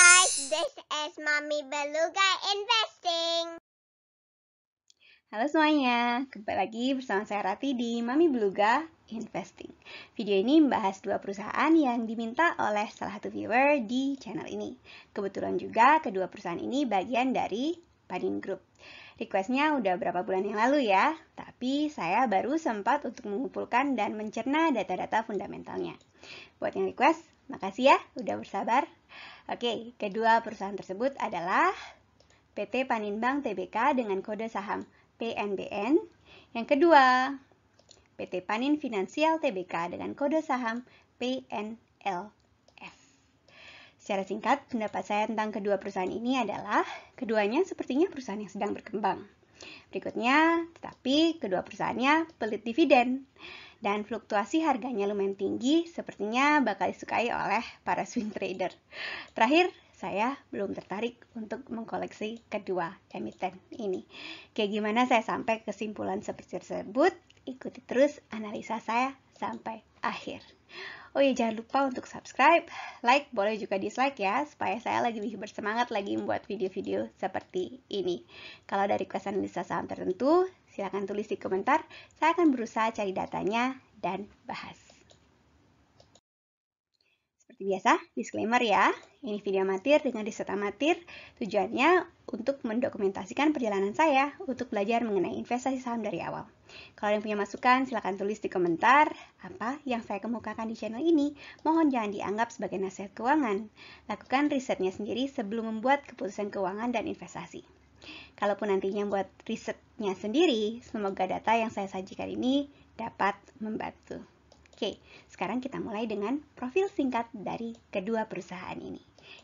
guys, this is Mommy Beluga Investing. Halo semuanya, kembali lagi bersama saya Rati di Mami Beluga Investing. Video ini membahas dua perusahaan yang diminta oleh salah satu viewer di channel ini. Kebetulan juga kedua perusahaan ini bagian dari Padin Group. Requestnya udah berapa bulan yang lalu ya, tapi saya baru sempat untuk mengumpulkan dan mencerna data-data fundamentalnya. Buat yang request, makasih ya udah bersabar. Oke, kedua perusahaan tersebut adalah PT Panimbang Tbk dengan kode saham PNBN. Yang kedua, PT Panin Finansial Tbk dengan kode saham PNLF. Secara singkat, pendapat saya tentang kedua perusahaan ini adalah keduanya sepertinya perusahaan yang sedang berkembang. Berikutnya, tetapi kedua perusahaannya pelit dividen dan fluktuasi harganya lumayan tinggi, sepertinya bakal disukai oleh para swing trader. Terakhir, saya belum tertarik untuk mengkoleksi kedua emiten ini. Kayak gimana saya sampai kesimpulan seperti tersebut? Ikuti terus analisa saya sampai akhir. Oh iya jangan lupa untuk subscribe, like, boleh juga dislike ya supaya saya lagi lebih bersemangat lagi membuat video-video seperti ini. Kalau dari request analisa saham tertentu, Silahkan tulis di komentar, saya akan berusaha cari datanya dan bahas. Seperti biasa, disclaimer ya, ini video amatir dengan riset amatir, tujuannya untuk mendokumentasikan perjalanan saya untuk belajar mengenai investasi saham dari awal. Kalau yang punya masukan, silahkan tulis di komentar apa yang saya kemukakan di channel ini. Mohon jangan dianggap sebagai nasihat keuangan. Lakukan risetnya sendiri sebelum membuat keputusan keuangan dan investasi. Kalaupun nantinya buat riset sendiri. Semoga data yang saya sajikan ini dapat membantu. Oke, sekarang kita mulai dengan profil singkat dari kedua perusahaan ini.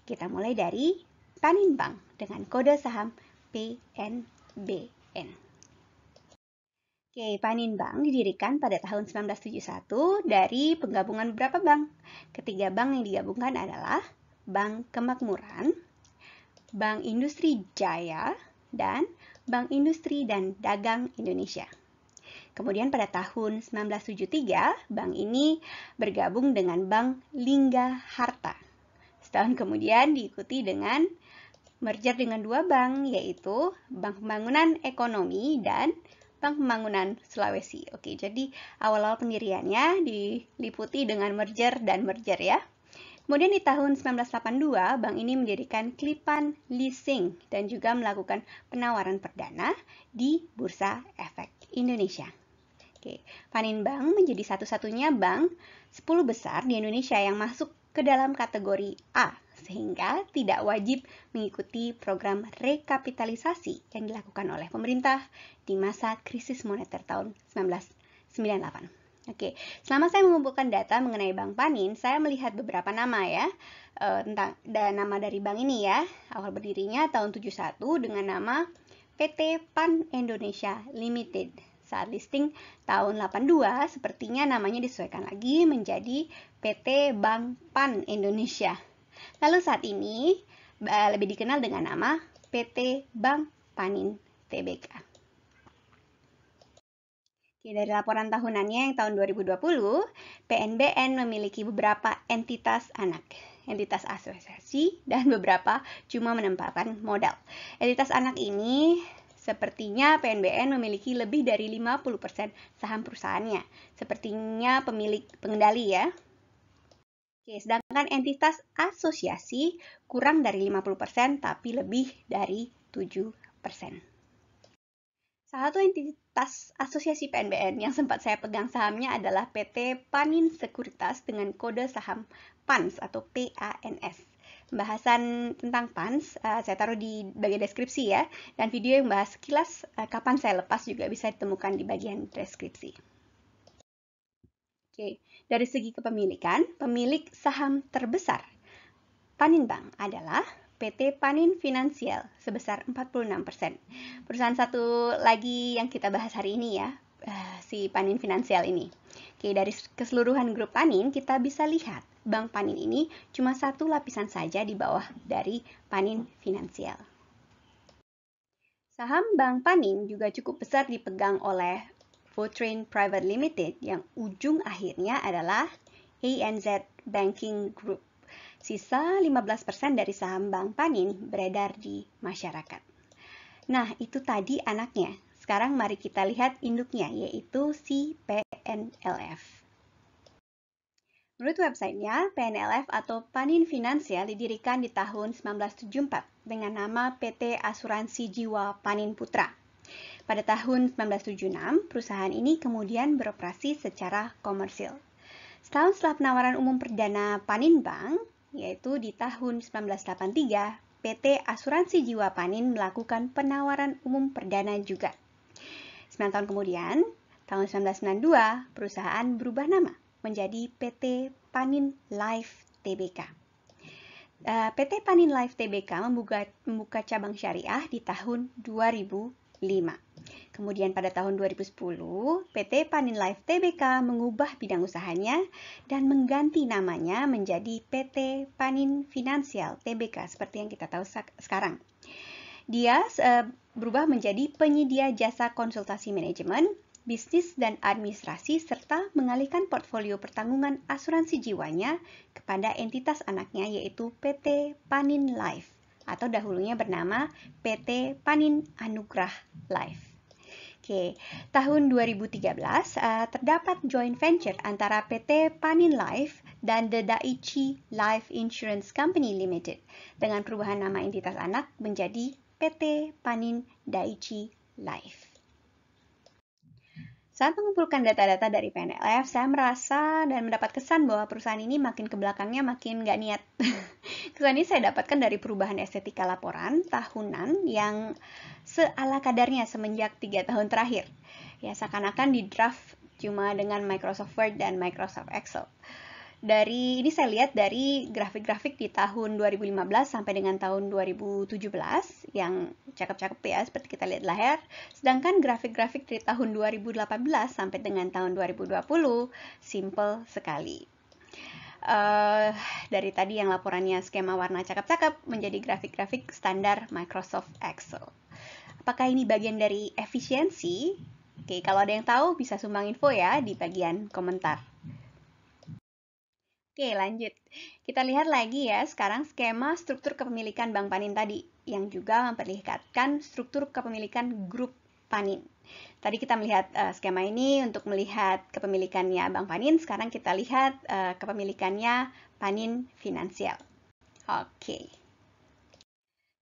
Kita mulai dari Paninbank dengan kode saham PNBN. Oke, Paninbank didirikan pada tahun 1971 dari penggabungan beberapa bank. Ketiga bank yang digabungkan adalah Bank Kemakmuran, Bank Industri Jaya, dan Bank Industri dan Dagang Indonesia. Kemudian pada tahun 1973, bank ini bergabung dengan Bank Lingga Harta. Setahun kemudian diikuti dengan merger dengan dua bank, yaitu Bank Pembangunan Ekonomi dan Bank Pembangunan Sulawesi. Oke, jadi awal-awal pendiriannya diliputi dengan merger dan merger ya. Kemudian di tahun 1982, bank ini mendirikan Klipan Leasing dan juga melakukan penawaran perdana di Bursa Efek Indonesia. Oke, Panin Bank menjadi satu-satunya bank 10 besar di Indonesia yang masuk ke dalam kategori A sehingga tidak wajib mengikuti program rekapitalisasi yang dilakukan oleh pemerintah di masa krisis moneter tahun 1998. Oke, selama saya mengumpulkan data mengenai Bank Panin, saya melihat beberapa nama ya e, tentang dan nama dari bank ini ya. Awal berdirinya tahun 71 dengan nama PT Pan Indonesia Limited. Saat listing tahun 82, sepertinya namanya disesuaikan lagi menjadi PT Bank Pan Indonesia. Lalu saat ini eh, lebih dikenal dengan nama PT Bank Panin Tbk. Oke, dari laporan tahunannya yang tahun 2020, PNBN memiliki beberapa entitas anak, entitas asosiasi, dan beberapa cuma menempatkan modal. Entitas anak ini Sepertinya PNBN memiliki lebih dari 50% saham perusahaannya. Sepertinya pemilik pengendali ya. Oke, sedangkan entitas asosiasi kurang dari 50% tapi lebih dari 7%. Salah satu entitas asosiasi PNBN yang sempat saya pegang sahamnya adalah PT Panin Sekuritas dengan kode saham PANS atau PANS. Pembahasan tentang PANS uh, eh, saya taruh di bagian deskripsi ya, dan video yang bahas kilas uh, eh, kapan saya lepas juga bisa ditemukan di bagian deskripsi. Oke, dari segi kepemilikan, pemilik saham terbesar Panin Bank adalah PT Panin Finansial sebesar 46%. Perusahaan satu lagi yang kita bahas hari ini ya, eh, si Panin Finansial ini. Oke, dari keseluruhan grup Panin kita bisa lihat Bank Panin ini cuma satu lapisan saja di bawah dari Panin Finansial. Saham Bank Panin juga cukup besar dipegang oleh Votrain Private Limited yang ujung akhirnya adalah ANZ Banking Group. Sisa 15% dari saham Bank Panin beredar di masyarakat. Nah, itu tadi anaknya. Sekarang mari kita lihat induknya, yaitu si PNLF. Menurut websitenya, PNLF atau Panin Finansial didirikan di tahun 1974 dengan nama PT Asuransi Jiwa Panin Putra. Pada tahun 1976, perusahaan ini kemudian beroperasi secara komersil. Setahun setelah penawaran umum perdana Panin Bank, yaitu di tahun 1983, PT Asuransi Jiwa Panin melakukan penawaran umum perdana juga. 9 tahun kemudian, tahun 1992, perusahaan berubah nama menjadi PT Panin Life Tbk. Eh, PT Panin Life Tbk membuka, membuka cabang syariah di tahun 2000. Kemudian pada tahun 2010, PT Panin Life Tbk mengubah bidang usahanya dan mengganti namanya menjadi PT Panin Finansial Tbk seperti yang kita tahu sekarang. Dia berubah menjadi penyedia jasa konsultasi manajemen, bisnis dan administrasi serta mengalihkan portfolio pertanggungan asuransi jiwanya kepada entitas anaknya yaitu PT Panin Life atau dahulunya bernama PT Panin Anugrah Life. Oke, tahun 2013 uh, eh, terdapat joint venture antara PT Panin Life dan The Daiichi Life Insurance Company Limited dengan perubahan nama entitas anak menjadi PT Panin Daiichi Life. Saat mengumpulkan data-data dari PNLF, saya merasa dan mendapat kesan bahwa perusahaan ini makin ke belakangnya makin nggak niat. kesan ini saya dapatkan dari perubahan estetika laporan tahunan yang seala kadarnya semenjak tiga tahun terakhir. Ya, seakan-akan di draft cuma dengan Microsoft Word dan Microsoft Excel dari ini saya lihat dari grafik-grafik di tahun 2015 sampai dengan tahun 2017 yang cakep-cakep ya seperti kita lihat lahir. Sedangkan grafik-grafik dari tahun 2018 sampai dengan tahun 2020 simple sekali. Uh, dari tadi yang laporannya skema warna cakep-cakep menjadi grafik-grafik standar Microsoft Excel. Apakah ini bagian dari efisiensi? Oke, kalau ada yang tahu bisa sumbang info ya di bagian komentar. Oke, lanjut. Kita lihat lagi ya sekarang skema struktur kepemilikan Bank Panin tadi yang juga memperlihatkan struktur kepemilikan grup Panin. Tadi kita melihat uh, skema ini untuk melihat kepemilikannya Bank Panin, sekarang kita lihat uh, kepemilikannya Panin Finansial. Oke.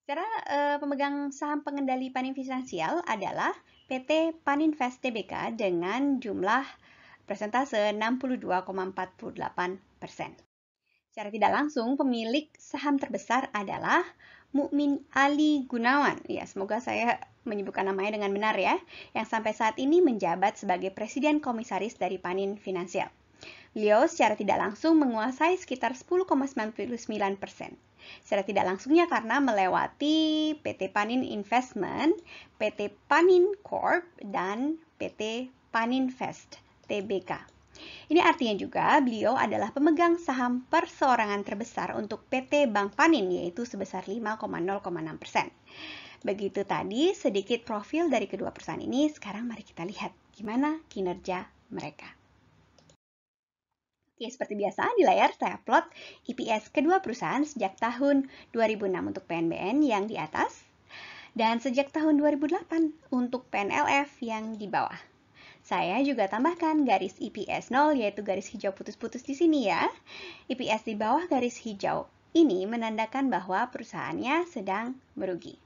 Secara uh, eh, pemegang saham pengendali Panin Finansial adalah PT Paninvest Tbk dengan jumlah Persentase 62,48 persen. Secara tidak langsung, pemilik saham terbesar adalah Mukmin Ali Gunawan. Ya, semoga saya menyebutkan namanya dengan benar ya, yang sampai saat ini menjabat sebagai presiden komisaris dari Panin Finansial. Beliau secara tidak langsung menguasai sekitar 10,99 persen. Secara tidak langsungnya karena melewati PT Panin Investment, PT Panin Corp, dan PT Panin Fest. TBK. Ini artinya juga beliau adalah pemegang saham perseorangan terbesar untuk PT Bank Panin yaitu sebesar 5,06%. Begitu tadi sedikit profil dari kedua perusahaan ini, sekarang mari kita lihat gimana kinerja mereka. Oke, seperti biasa di layar saya plot EPS kedua perusahaan sejak tahun 2006 untuk PNBN yang di atas dan sejak tahun 2008 untuk PNLF yang di bawah. Saya juga tambahkan garis IPS 0 yaitu garis hijau putus-putus di sini ya. IPS di bawah garis hijau ini menandakan bahwa perusahaannya sedang merugi.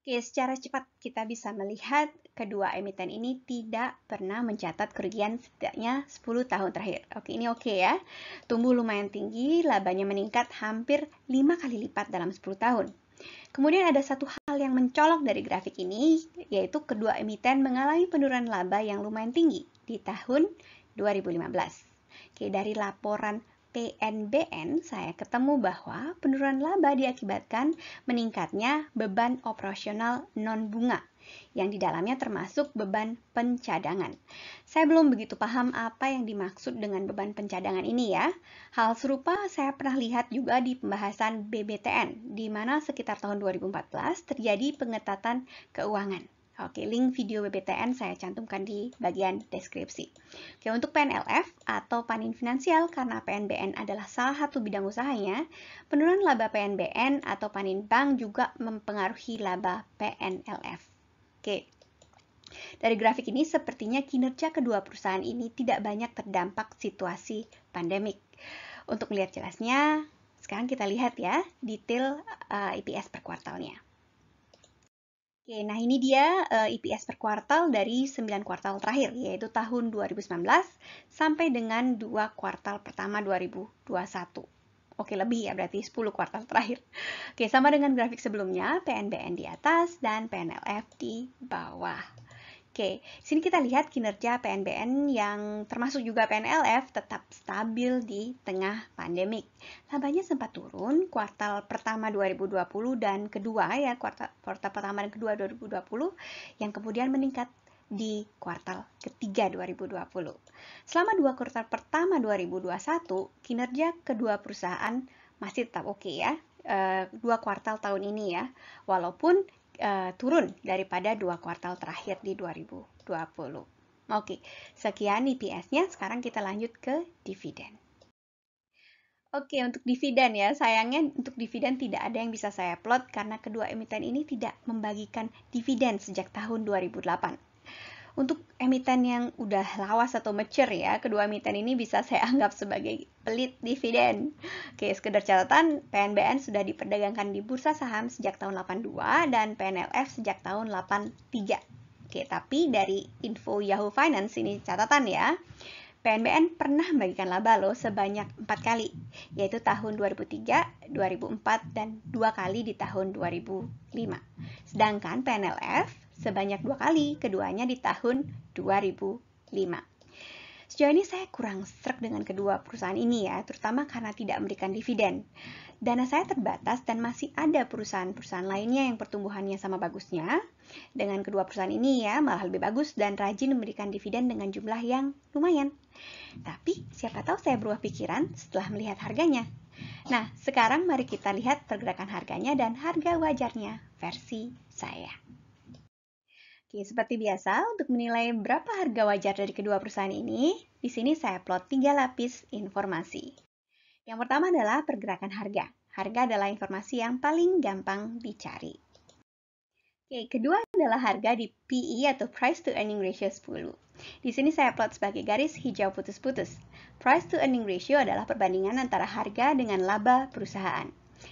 Oke, secara cepat kita bisa melihat kedua emiten ini tidak pernah mencatat kerugian setidaknya 10 tahun terakhir. Oke, ini oke ya. Tumbuh lumayan tinggi, labanya meningkat hampir 5 kali lipat dalam 10 tahun. Kemudian ada satu hal hal yang mencolok dari grafik ini yaitu kedua emiten mengalami penurunan laba yang lumayan tinggi di tahun 2015. Oke, dari laporan PNBN, saya ketemu bahwa penurunan laba diakibatkan meningkatnya beban operasional non-bunga yang di dalamnya termasuk beban pencadangan. Saya belum begitu paham apa yang dimaksud dengan beban pencadangan ini ya. Hal serupa saya pernah lihat juga di pembahasan BBTN, di mana sekitar tahun 2014 terjadi pengetatan keuangan. Oke, link video BBTN saya cantumkan di bagian deskripsi. Oke, untuk PNLF atau panin finansial karena PNBN adalah salah satu bidang usahanya, penurunan laba PNBN atau panin bank juga mempengaruhi laba PNLF. Oke. Dari grafik ini sepertinya kinerja kedua perusahaan ini tidak banyak terdampak situasi pandemik. Untuk melihat jelasnya, sekarang kita lihat ya detail uh, eh, IPS per kuartalnya. Oke, nah ini dia EPS eh, per kuartal dari 9 kuartal terakhir, yaitu tahun 2019 sampai dengan dua kuartal pertama 2021. Oke, lebih ya, berarti 10 kuartal terakhir. Oke, sama dengan grafik sebelumnya, PNBN di atas dan PNLF di bawah. Oke, sini kita lihat kinerja PNBN yang termasuk juga PNLF tetap stabil di tengah pandemik. Labanya sempat turun kuartal pertama 2020 dan kedua ya, kuartal, kuartal pertama dan kedua 2020 yang kemudian meningkat di kuartal ketiga 2020. Selama dua kuartal pertama 2021, kinerja kedua perusahaan masih tetap oke ya, Uh, dua kuartal tahun ini ya, walaupun uh, turun daripada dua kuartal terakhir di 2020. Oke, sekian EPS-nya. Sekarang kita lanjut ke dividen. Oke, untuk dividen ya, sayangnya untuk dividen tidak ada yang bisa saya plot karena kedua emiten ini tidak membagikan dividen sejak tahun 2008. Untuk emiten yang udah lawas atau mature ya, kedua emiten ini bisa saya anggap sebagai pelit dividen. Oke, sekedar catatan, PNBN sudah diperdagangkan di bursa saham sejak tahun 82 dan PNLF sejak tahun 83. Oke, tapi dari info Yahoo Finance ini catatan ya. PNBN pernah membagikan laba loh sebanyak empat kali, yaitu tahun 2003, 2004, dan dua kali di tahun 2005. Sedangkan PNLF sebanyak dua kali, keduanya di tahun 2005. Sejauh ini saya kurang serak dengan kedua perusahaan ini ya, terutama karena tidak memberikan dividen. Dana saya terbatas dan masih ada perusahaan-perusahaan lainnya yang pertumbuhannya sama bagusnya. Dengan kedua perusahaan ini ya, malah lebih bagus dan rajin memberikan dividen dengan jumlah yang lumayan. Tapi siapa tahu saya berubah pikiran setelah melihat harganya. Nah, sekarang mari kita lihat pergerakan harganya dan harga wajarnya versi saya. Oke, seperti biasa, untuk menilai berapa harga wajar dari kedua perusahaan ini, di sini saya plot tiga lapis informasi. Yang pertama adalah pergerakan harga. Harga adalah informasi yang paling gampang dicari. Oke, kedua adalah harga di PE atau Price to Earning Ratio 10. Di sini saya plot sebagai garis hijau putus-putus. Price to Earning Ratio adalah perbandingan antara harga dengan laba perusahaan.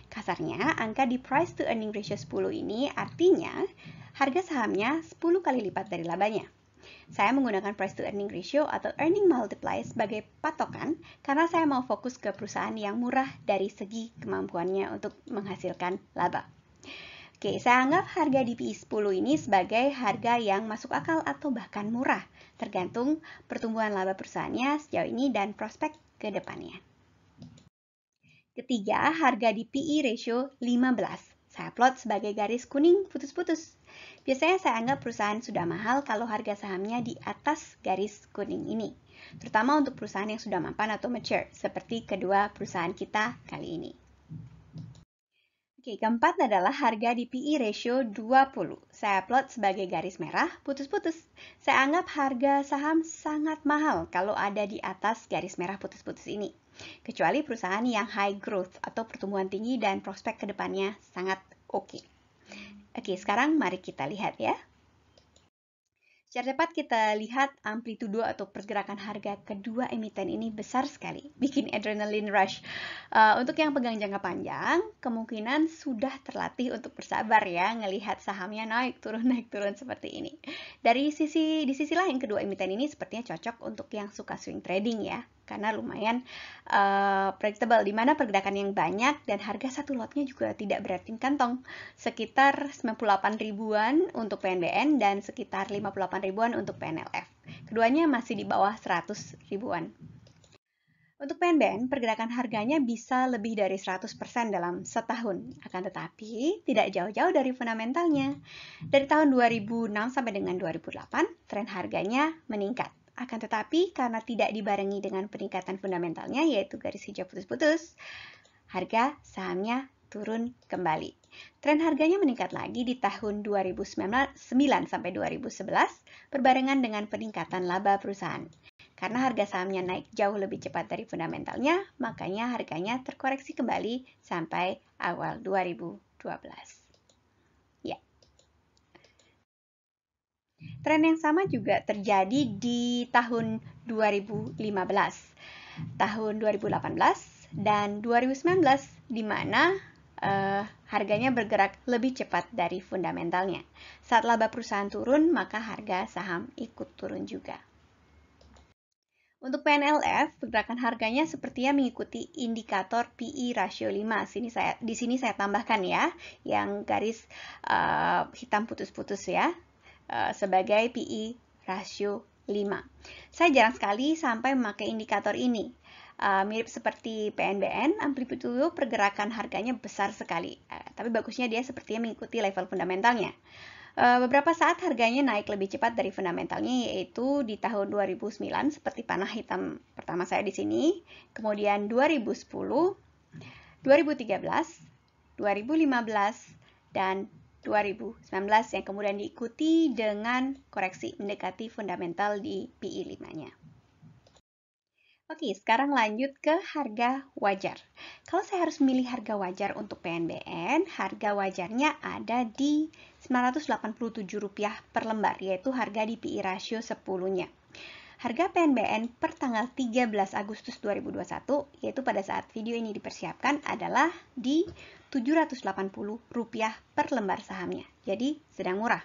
Kasarnya, angka di price to earning ratio 10 ini artinya harga sahamnya 10 kali lipat dari labanya. Saya menggunakan price to earning ratio atau earning multiply sebagai patokan karena saya mau fokus ke perusahaan yang murah dari segi kemampuannya untuk menghasilkan laba. Oke, saya anggap harga di PI 10 ini sebagai harga yang masuk akal atau bahkan murah, tergantung pertumbuhan laba perusahaannya sejauh ini dan prospek ke depannya. Ketiga, harga di PE ratio 15. Saya plot sebagai garis kuning putus-putus. Biasanya saya anggap perusahaan sudah mahal kalau harga sahamnya di atas garis kuning ini, terutama untuk perusahaan yang sudah mapan atau mature, seperti kedua perusahaan kita kali ini. Oke, keempat adalah harga di PI e ratio 20. Saya plot sebagai garis merah, putus-putus. Saya anggap harga saham sangat mahal kalau ada di atas garis merah putus-putus ini. Kecuali perusahaan yang high growth atau pertumbuhan tinggi dan prospek kedepannya sangat oke. Okay. Oke, sekarang mari kita lihat ya. Secara cepat kita lihat amplitudo atau pergerakan harga kedua emiten ini besar sekali, bikin adrenaline rush. Uh, untuk yang pegang jangka panjang, kemungkinan sudah terlatih untuk bersabar ya ngelihat sahamnya naik turun naik turun seperti ini. Dari sisi di sisi lain kedua emiten ini sepertinya cocok untuk yang suka swing trading ya karena lumayan uh, predictable di mana pergerakan yang banyak dan harga satu lotnya juga tidak berarti kantong sekitar 98 ribuan untuk PNBN dan sekitar 58 ribuan untuk PNLF keduanya masih di bawah 100 ribuan untuk PNBN, pergerakan harganya bisa lebih dari 100% dalam setahun. Akan tetapi, tidak jauh-jauh dari fundamentalnya. Dari tahun 2006 sampai dengan 2008, tren harganya meningkat. Akan tetapi, karena tidak dibarengi dengan peningkatan fundamentalnya, yaitu garis hijau putus-putus, harga sahamnya turun kembali. Tren harganya meningkat lagi di tahun 2009 sampai 2011 berbarengan dengan peningkatan laba perusahaan. Karena harga sahamnya naik jauh lebih cepat dari fundamentalnya, makanya harganya terkoreksi kembali sampai awal 2012. Tren yang sama juga terjadi di tahun 2015, tahun 2018, dan 2019 di mana uh, harganya bergerak lebih cepat dari fundamentalnya. Saat laba perusahaan turun, maka harga saham ikut turun juga. Untuk PNLF, pergerakan harganya sepertinya mengikuti indikator PE rasio 5. Sini saya, di sini saya tambahkan ya, yang garis uh, hitam putus-putus ya. Eh, sebagai PI e rasio 5. Saya jarang sekali sampai memakai indikator ini. Uh, mirip seperti PNBN, amplitudo pergerakan harganya besar sekali. Uh, tapi bagusnya dia sepertinya mengikuti level fundamentalnya. beberapa saat harganya naik lebih cepat dari fundamentalnya yaitu di tahun 2009 seperti panah hitam pertama saya di sini, kemudian 2010, 2013, 2015 dan 2019 yang kemudian diikuti dengan koreksi mendekati fundamental di PI 5-nya. Oke, sekarang lanjut ke harga wajar. Kalau saya harus milih harga wajar untuk PNBN, harga wajarnya ada di Rp987 per lembar, yaitu harga di PI rasio 10-nya harga PNBN per tanggal 13 Agustus 2021, yaitu pada saat video ini dipersiapkan, adalah di Rp780 per lembar sahamnya. Jadi sedang murah.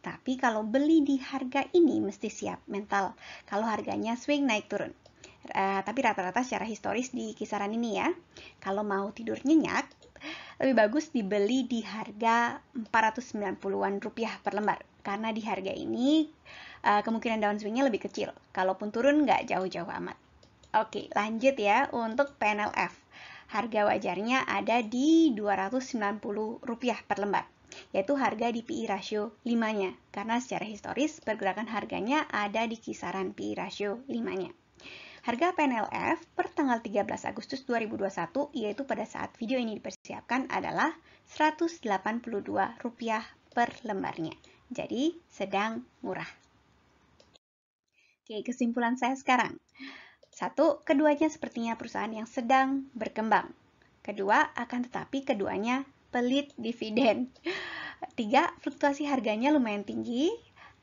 Tapi kalau beli di harga ini mesti siap mental kalau harganya swing naik turun. Uh, tapi rata-rata secara historis di kisaran ini ya. Kalau mau tidur nyenyak, lebih bagus dibeli di harga 490-an rupiah per lembar. Karena di harga ini uh, kemungkinan downswingnya lebih kecil, kalaupun turun nggak jauh-jauh amat. Oke, lanjut ya untuk panel F. Harga wajarnya ada di Rp290 per lembar, yaitu harga di PI e ratio 5-nya, karena secara historis pergerakan harganya ada di kisaran PI e ratio 5-nya. Harga PNLF per tanggal 13 Agustus 2021, yaitu pada saat video ini dipersiapkan, adalah Rp182 per lembarnya. Jadi sedang murah. Oke, kesimpulan saya sekarang. Satu, keduanya sepertinya perusahaan yang sedang berkembang. Kedua, akan tetapi keduanya pelit dividen. Tiga, fluktuasi harganya lumayan tinggi,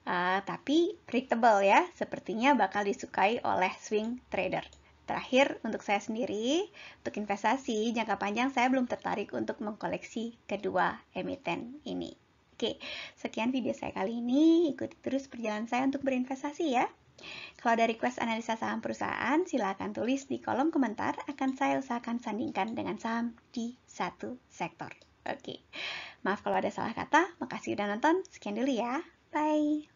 uh, tapi predictable ya, sepertinya bakal disukai oleh swing trader. Terakhir, untuk saya sendiri, untuk investasi jangka panjang saya belum tertarik untuk mengkoleksi kedua emiten ini. Oke, sekian video saya kali ini. Ikuti terus perjalanan saya untuk berinvestasi ya. Kalau ada request analisa saham perusahaan, silakan tulis di kolom komentar, akan saya usahakan sandingkan dengan saham di satu sektor. Oke, maaf kalau ada salah kata, makasih udah nonton, sekian dulu ya, bye!